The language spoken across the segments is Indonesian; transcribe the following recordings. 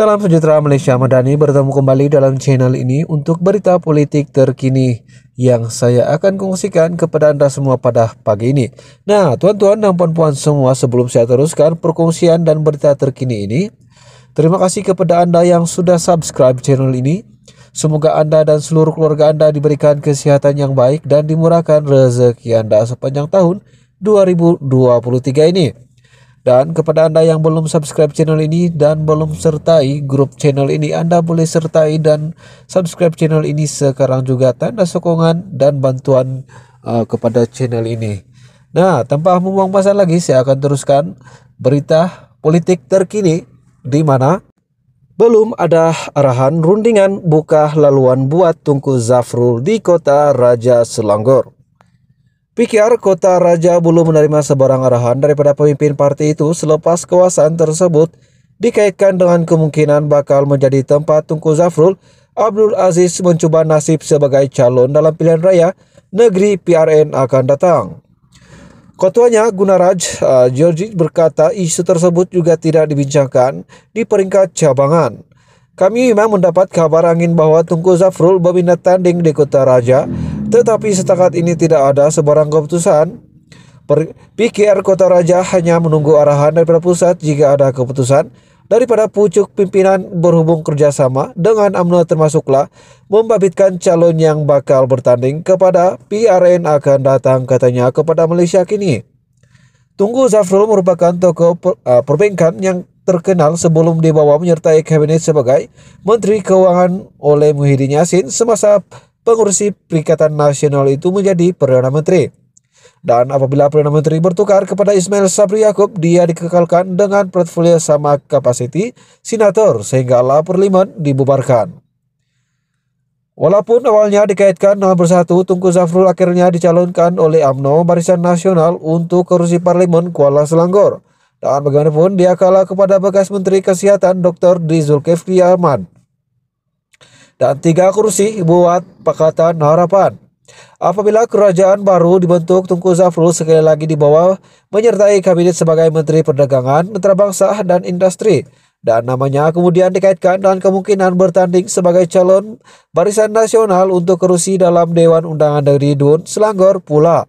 Salam sejahtera Malaysia Madani bertemu kembali dalam channel ini untuk berita politik terkini yang saya akan kongsikan kepada Anda semua pada pagi ini. Nah, tuan-tuan dan puan-puan semua sebelum saya teruskan perkongsian dan berita terkini ini, terima kasih kepada Anda yang sudah subscribe channel ini. Semoga Anda dan seluruh keluarga Anda diberikan kesehatan yang baik dan dimurahkan rezeki Anda sepanjang tahun 2023 ini. Dan kepada Anda yang belum subscribe channel ini dan belum sertai grup channel ini, Anda boleh sertai dan subscribe channel ini sekarang juga tanda sokongan dan bantuan uh, kepada channel ini. Nah, tanpa membuang masa lagi, saya akan teruskan berita politik terkini di mana belum ada arahan rundingan buka laluan buat Tungku Zafrul di kota Raja Selangor. PKR Kota Raja belum menerima sebarang arahan daripada pemimpin partai itu selepas kawasan tersebut dikaitkan dengan kemungkinan bakal menjadi tempat Tunku Zafrul Abdul Aziz mencoba nasib sebagai calon dalam pilihan raya negeri PRN akan datang. Ketuanya Gunaraj uh, Georgi berkata isu tersebut juga tidak dibincangkan di peringkat cabangan. Kami memang mendapat kabar angin bahwa Tunku Zafrul berminat tanding di Kota Raja tetapi setakat ini tidak ada sebarang keputusan. PKR Kota Raja hanya menunggu arahan dari pusat jika ada keputusan daripada pucuk pimpinan berhubung kerjasama dengan AMNO termasuklah membabitkan calon yang bakal bertanding kepada PRN akan datang katanya kepada Malaysia kini. Tunggu Zafrul merupakan tokoh per, uh, perbankan yang terkenal sebelum dibawa menyertai kabinet sebagai Menteri Keuangan oleh Muhyiddin Yassin semasa pengurusi Perikatan Nasional itu menjadi Perdana Menteri. Dan apabila Perdana Menteri bertukar kepada Ismail Sabri Yaakob, dia dikekalkan dengan portfolio sama kapasiti senator sehingga parlemen dibubarkan. Walaupun awalnya dikaitkan nomor bersatu, Tungku Zafrul akhirnya dicalonkan oleh AMNO Barisan Nasional untuk kursi Parlimen Kuala Selangor. Dan bagaimanapun dia kalah kepada bekas Menteri Kesehatan Dr. Kefri Ahmad dan tiga kursi buat Pakatan Harapan. Apabila kerajaan baru dibentuk, Tunku Zafrul sekali lagi dibawa menyertai kabinet sebagai Menteri Perdagangan, Menteri Bangsa dan Industri. Dan namanya kemudian dikaitkan dengan kemungkinan bertanding sebagai calon barisan nasional untuk kerusi dalam Dewan Undangan Negeri Dun Selangor pula.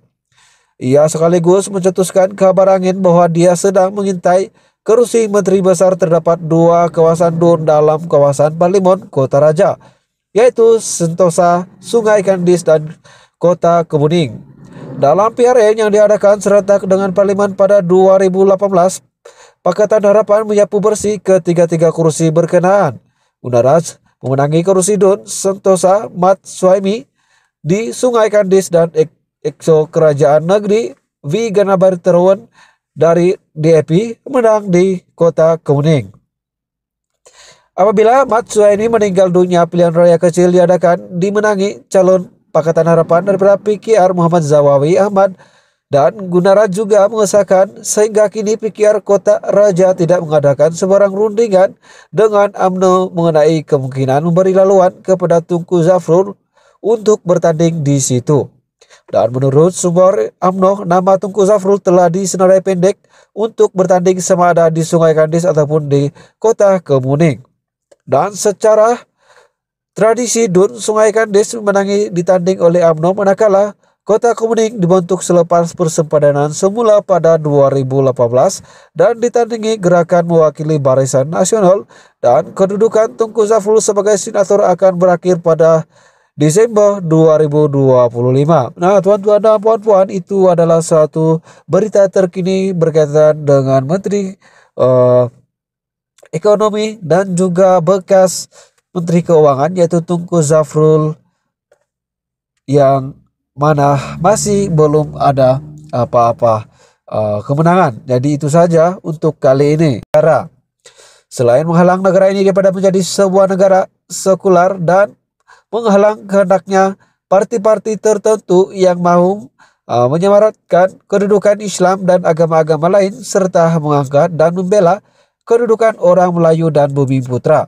Ia sekaligus mencetuskan kabar angin bahwa dia sedang mengintai kerusi Menteri Besar terdapat dua kawasan Dun dalam kawasan Parlimon, Kota Raja yaitu Sentosa, Sungai Kandis, dan Kota Kemuning. Dalam PRN yang diadakan serentak dengan Parlimen pada 2018, Pakatan Harapan menyapu bersih ke tiga-tiga kursi berkenaan. Munaras memenangi kursi Dun, Sentosa, Mat Suami di Sungai Kandis dan Ek Ekso Kerajaan Negeri V. Ganabar dari DAP e menang di Kota Kuning. Apabila Matsua ini meninggal dunia, pilihan raya kecil diadakan dimenangi calon Pakatan Harapan daripada PKR Muhammad Zawawi Ahmad dan Gunara juga mengesahkan sehingga kini PKR Kota Raja tidak mengadakan sebarang rundingan dengan AMNO mengenai kemungkinan memberi laluan kepada Tungku Zafrul untuk bertanding di situ. Dan menurut sumber AMNO, nama Tungku Zafrul telah disenarai pendek untuk bertanding sama ada di Sungai Kandis ataupun di Kota Kemuning. Dan secara tradisi Dun Sungai Kandis memenangi ditanding oleh AMNO manakala Kota Kuning dibentuk selepas persempadanan semula pada 2018 dan ditandingi gerakan mewakili Barisan Nasional dan kedudukan Tungku Zaful sebagai senator akan berakhir pada Desember 2025. Nah, tuan-tuan dan puan-puan, itu adalah satu berita terkini berkaitan dengan Menteri uh, Ekonomi dan juga bekas Menteri Keuangan yaitu Tunku Zafrul yang mana masih belum ada apa-apa uh, kemenangan. Jadi itu saja untuk kali ini. Negara selain menghalang negara ini daripada menjadi sebuah negara sekular dan menghalang kehendaknya parti-parti tertentu yang mau uh, eh, menyemaratkan kedudukan Islam dan agama-agama lain serta mengangkat dan membela kedudukan orang Melayu dan Bumi Putra.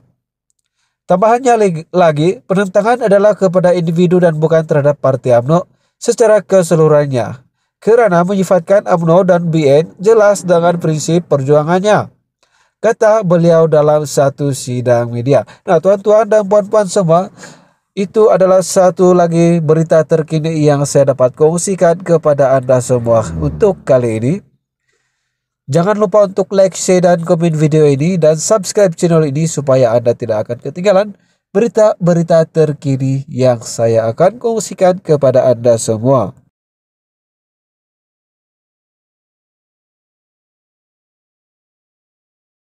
Tambahannya lagi, penentangan adalah kepada individu dan bukan terhadap Parti UMNO secara keseluruhannya. Kerana menyifatkan UMNO dan BN jelas dengan prinsip perjuangannya. Kata beliau dalam satu sidang media. Nah tuan-tuan dan puan-puan semua, itu adalah satu lagi berita terkini yang saya dapat kongsikan kepada Anda semua untuk kali ini. Jangan lupa untuk like, share, dan komen video ini dan subscribe channel ini supaya Anda tidak akan ketinggalan berita-berita terkini yang saya akan kongsikan kepada Anda semua.